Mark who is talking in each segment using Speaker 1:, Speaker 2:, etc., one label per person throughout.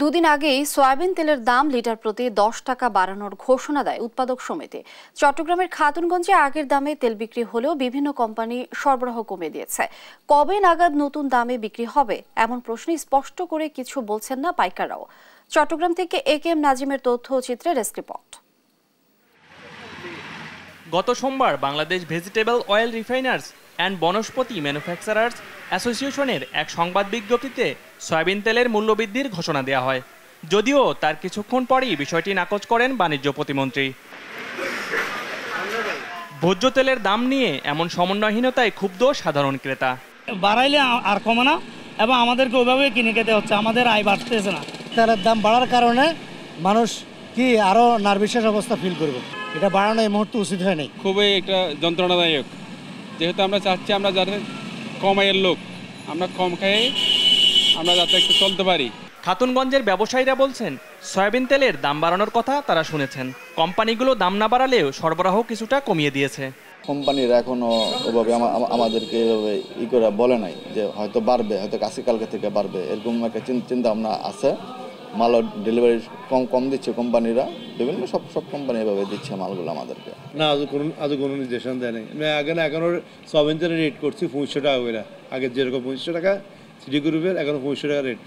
Speaker 1: দুদিন আগেই সয়াবিন তেলের দাম লিটার প্রতি দশ টাকা বাড়ানোর ঘোষণা দেয় উৎপাদক সমিতি চট্টগ্রামের খাতুনগঞ্জে আগের দামে তেল বিক্রি হলেও বিভিন্ন কোম্পানি সরবরাহ কমে দিয়েছে কবে নাগাদ নতুন দামে বিক্রি হবে এমন প্রশ্নে স্পষ্ট করে কিছু বলছেন না পাইকাররাও চট্টগ্রাম থেকে এ কে এম নাজিমের তথ্যচিত্রে ডেস্ক রিপোর্ট
Speaker 2: গত সোমবার Bangladesh vegetable oil refiners and vanaspati manufacturers অ্যাসোসিয়েশনের এক সংবাদ বিজ্ঞপ্তিতে সয়াবিন তেলের মূল্যবৃদ্ধির ঘোষণা দেওয়া হয় যদিও তার কিছুক্ষণ পরই বিষয়টি নাকচ করেন বাণিজ্য প্রতিমন্ত্রী ভোজ্য তেলের দাম নিয়ে এমন সমন্বয়হীনতায় ক্ষুব্ধ সাধারণ ক্রেতা বাড়াইলে আর কমে না এবং আমাদেরকে ওইভাবে কিনে খেতে হচ্ছে আমাদের আয় বাড়তেছে না
Speaker 3: তেলের দাম বাড়ার কারণে মানুষ কি আরও নার্ভিসের অবস্থা ফিল করবে এটা বাড়ানো এই মুহূর্তে উচিত হয়নি
Speaker 2: খুবই একটা যন্ত্রণাদায়ক যেহেতু আমরা চাচ্ছি আমরা যাতে কমাইয়ের লোক আমরা কম খাই আমরা যাতে একটু চলতে পারি খাতুনগঞ্জের ব্যবসায়ীরা বলছেন সয়াবিন তেলের দাম বাড়ানোর কথা তারা শুনেছেন কোম্পানিগুলো দাম না বাড়ালেও সরবরাহ কিছুটা কমিয়ে দিয়েছে
Speaker 3: কোম্পানিরা এখনও ওভাবে আমাদেরকে এভাবে ই করে বলে নাই যে হয়তো বাড়বে হয়তো কাছে কালকে থেকে বাড়বে এরকম একটা চিন্তা ভাবনা আছে মাল ডেলিভারি কম কম দিচ্ছে কোম্পানিরা বিভিন্ন সব সব কোম্পানি এভাবে দিচ্ছে মালগুলো আমাদেরকে না আজ কোনো আজ কোনো নির্দেশন দেয় নাই আগে না সব সবেন্টারে রেট করছি পঁচিশশো টাকা করে আগে যেরকম পঁচিশশো টাকা সিটি গ্রুপের এখন পঁচিশশো টাকা রেট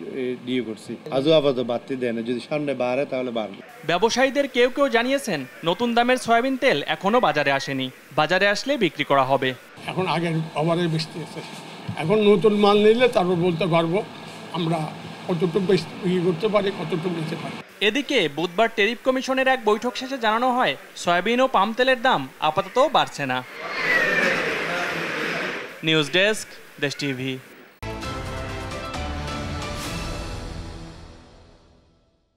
Speaker 3: দিয়ে করছি আজও আপাতত বাড়তি দেয় না যদি সামনে বাড়ে তাহলে বাড়বে
Speaker 2: ব্যবসায়ীদের কেউ কেউ জানিয়েছেন নতুন দামের সয়াবিন তেল এখনও বাজারে আসেনি বাজারে আসলে বিক্রি করা হবে এখন আগের ওভারে বৃষ্টি এখন নতুন মাল নিলে তারপর বলতে পারবো আমরা কতটুকু ইয়ে করতে পারে কতটুকু নিতে পারে এদিকে বুধবার টেরিফ কমিশনের এক বৈঠক শেষে জানানো হয় সয়াবিন ও পাম তেলের দাম আপাতত বাড়ছে না নিউজ ডেস্ক দেশ টিভি